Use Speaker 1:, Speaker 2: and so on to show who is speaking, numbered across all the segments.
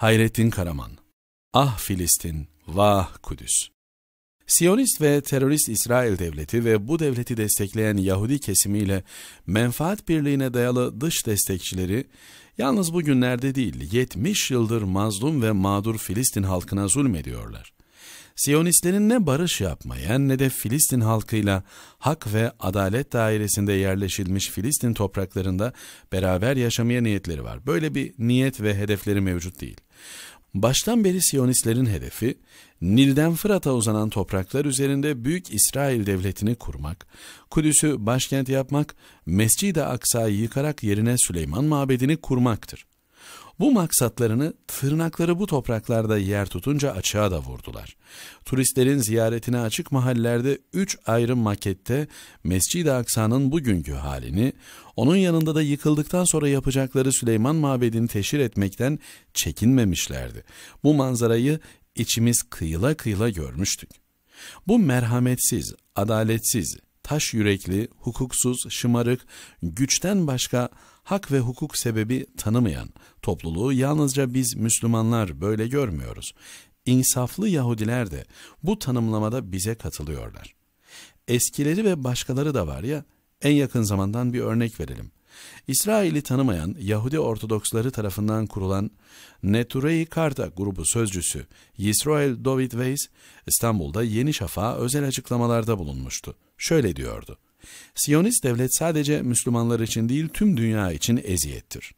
Speaker 1: Hayrettin Karaman Ah Filistin, vah Kudüs Siyonist ve terörist İsrail devleti ve bu devleti destekleyen Yahudi kesimiyle menfaat birliğine dayalı dış destekçileri yalnız bugünlerde değil 70 yıldır mazlum ve mağdur Filistin halkına zulmediyorlar. Siyonistlerin ne barış yapmaya ne de Filistin halkıyla hak ve adalet dairesinde yerleşilmiş Filistin topraklarında beraber yaşamaya niyetleri var. Böyle bir niyet ve hedefleri mevcut değil. Baştan beri Siyonistlerin hedefi Nil'den Fırat'a uzanan topraklar üzerinde Büyük İsrail Devleti'ni kurmak, Kudüs'ü başkent yapmak, Mescid-i Aksa'yı yıkarak yerine Süleyman Mabedi'ni kurmaktır. Bu maksatlarını tırnakları bu topraklarda yer tutunca açığa da vurdular. Turistlerin ziyaretine açık mahallelerde üç ayrı makette Mescid-i Aksa'nın bugünkü halini, onun yanında da yıkıldıktan sonra yapacakları Süleyman Mabedi'ni teşhir etmekten çekinmemişlerdi. Bu manzarayı içimiz kıyıla kıyıla görmüştük. Bu merhametsiz, adaletsiz, taş yürekli, hukuksuz, şımarık, güçten başka hak ve hukuk sebebi tanımayan topluluğu yalnızca biz Müslümanlar böyle görmüyoruz. İnsaflı Yahudiler de bu tanımlamada bize katılıyorlar. Eskileri ve başkaları da var ya, en yakın zamandan bir örnek verelim. İsrail'i tanımayan Yahudi Ortodoksları tarafından kurulan Neturei Karta grubu sözcüsü Yisrael David Weiss, İstanbul'da Yeni Şafak'a özel açıklamalarda bulunmuştu. Şöyle diyordu. Siyonist devlet sadece Müslümanlar için değil tüm dünya için eziyettir.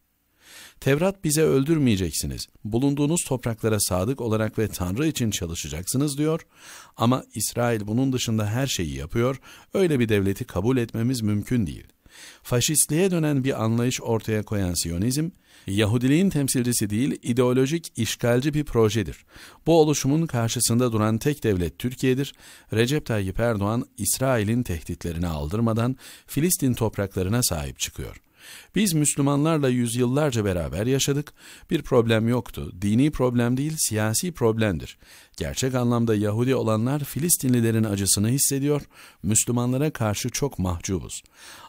Speaker 1: Tevrat bize öldürmeyeceksiniz, bulunduğunuz topraklara sadık olarak ve Tanrı için çalışacaksınız diyor ama İsrail bunun dışında her şeyi yapıyor, öyle bir devleti kabul etmemiz mümkün değil.'' faşistliğe dönen bir anlayış ortaya koyan Siyonizm, Yahudiliğin temsilcisi değil ideolojik işgalci bir projedir. Bu oluşumun karşısında duran tek devlet Türkiye'dir. Recep Tayyip Erdoğan, İsrail'in tehditlerini aldırmadan Filistin topraklarına sahip çıkıyor.'' Biz Müslümanlarla yüzyıllarca beraber yaşadık. Bir problem yoktu. Dini problem değil, siyasi problemdir. Gerçek anlamda Yahudi olanlar Filistinlilerin acısını hissediyor. Müslümanlara karşı çok mahcubuz.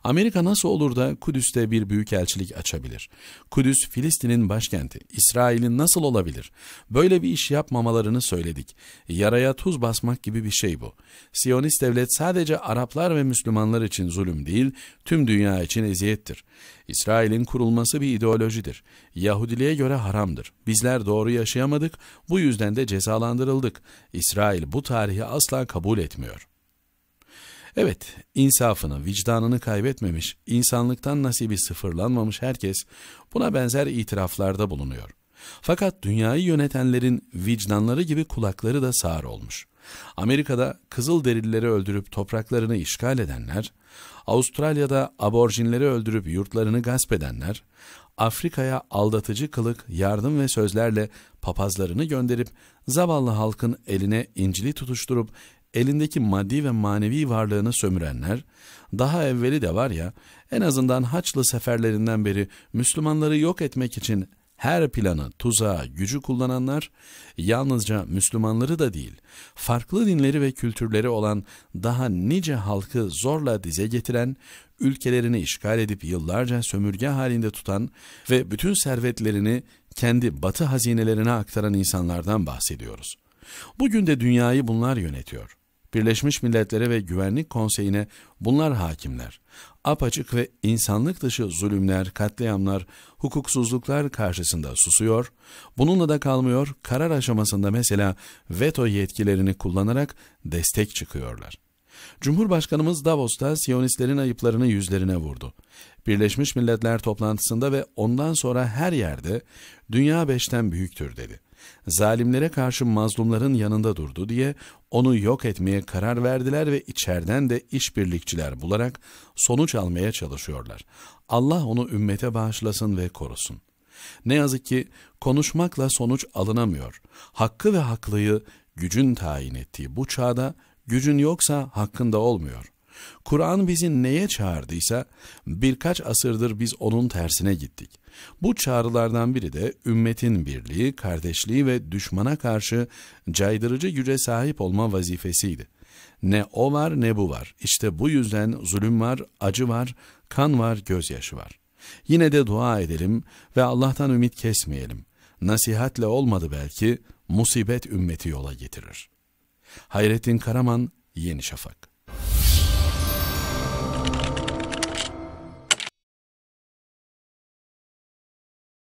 Speaker 1: Amerika nasıl olur da Kudüs'te bir büyükelçilik açabilir? Kudüs Filistin'in başkenti. İsrail'in nasıl olabilir? Böyle bir iş yapmamalarını söyledik. Yaraya tuz basmak gibi bir şey bu. Siyonist devlet sadece Araplar ve Müslümanlar için zulüm değil, tüm dünya için eziyettir. İsrail'in kurulması bir ideolojidir. Yahudiliğe göre haramdır. Bizler doğru yaşayamadık, bu yüzden de cezalandırıldık. İsrail bu tarihi asla kabul etmiyor. Evet, insafını, vicdanını kaybetmemiş, insanlıktan nasibi sıfırlanmamış herkes buna benzer itiraflarda bulunuyor. Fakat dünyayı yönetenlerin vicdanları gibi kulakları da sağır olmuş. Amerika'da kızıl derileri öldürüp topraklarını işgal edenler, Avustralya'da aborjinleri öldürüp yurtlarını gasp edenler, Afrika'ya aldatıcı kılık, yardım ve sözlerle papazlarını gönderip zavallı halkın eline incili tutuşturup elindeki maddi ve manevi varlığını sömürenler, daha evveli de var ya, en azından Haçlı seferlerinden beri Müslümanları yok etmek için her planı, tuzağa, gücü kullananlar yalnızca Müslümanları da değil, farklı dinleri ve kültürleri olan daha nice halkı zorla dize getiren, ülkelerini işgal edip yıllarca sömürge halinde tutan ve bütün servetlerini kendi batı hazinelerine aktaran insanlardan bahsediyoruz. Bugün de dünyayı bunlar yönetiyor. Birleşmiş Milletler'e ve Güvenlik Konseyi'ne bunlar hakimler. Apaçık ve insanlık dışı zulümler, katliamlar, hukuksuzluklar karşısında susuyor. Bununla da kalmıyor, karar aşamasında mesela veto yetkilerini kullanarak destek çıkıyorlar.'' Cumhurbaşkanımız Davos'ta Siyonistlerin ayıplarını yüzlerine vurdu. Birleşmiş Milletler toplantısında ve ondan sonra her yerde dünya beşten büyüktür dedi. Zalimlere karşı mazlumların yanında durdu diye onu yok etmeye karar verdiler ve içeriden de işbirlikçiler bularak sonuç almaya çalışıyorlar. Allah onu ümmete bağışlasın ve korusun. Ne yazık ki konuşmakla sonuç alınamıyor. Hakkı ve haklıyı gücün tayin ettiği bu çağda Gücün yoksa hakkında olmuyor. Kur'an bizi neye çağırdıysa birkaç asırdır biz onun tersine gittik. Bu çağrılardan biri de ümmetin birliği, kardeşliği ve düşmana karşı caydırıcı güce sahip olma vazifesiydi. Ne o var ne bu var. İşte bu yüzden zulüm var, acı var, kan var, gözyaşı var. Yine de dua edelim ve Allah'tan ümit kesmeyelim. Nasihatle olmadı belki, musibet ümmeti yola getirir. Hayrettin Karaman, Yeni Şafak